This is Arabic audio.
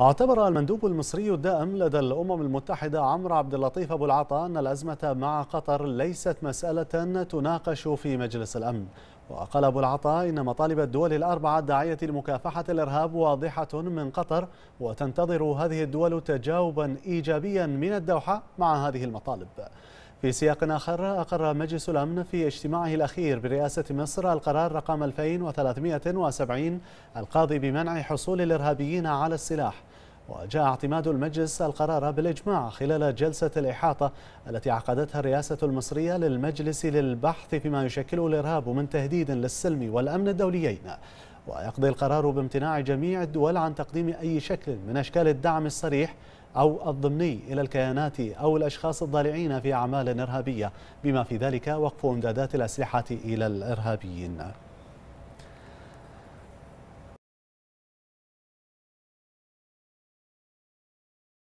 اعتبر المندوب المصري الدائم لدى الأمم المتحدة عمرو عبد اللطيف أبو العطا أن الأزمة مع قطر ليست مسألة تناقش في مجلس الأمن وقال أبو العطا إن مطالب الدول الأربعة الداعية لمكافحة الإرهاب واضحة من قطر وتنتظر هذه الدول تجاوبا إيجابيا من الدوحة مع هذه المطالب في سياق آخر أقر مجلس الأمن في اجتماعه الأخير برئاسة مصر القرار رقم 2370 القاضي بمنع حصول الإرهابيين على السلاح وجاء اعتماد المجلس القرار بالإجماع خلال جلسة الإحاطة التي عقدتها الرئاسة المصرية للمجلس للبحث فيما يشكله الإرهاب من تهديد للسلم والأمن الدوليين ويقضي القرار بامتناع جميع الدول عن تقديم أي شكل من أشكال الدعم الصريح أو الضمني إلى الكيانات أو الأشخاص الضالعين في أعمال إرهابية بما في ذلك وقف إمدادات الأسلحة إلى الإرهابيين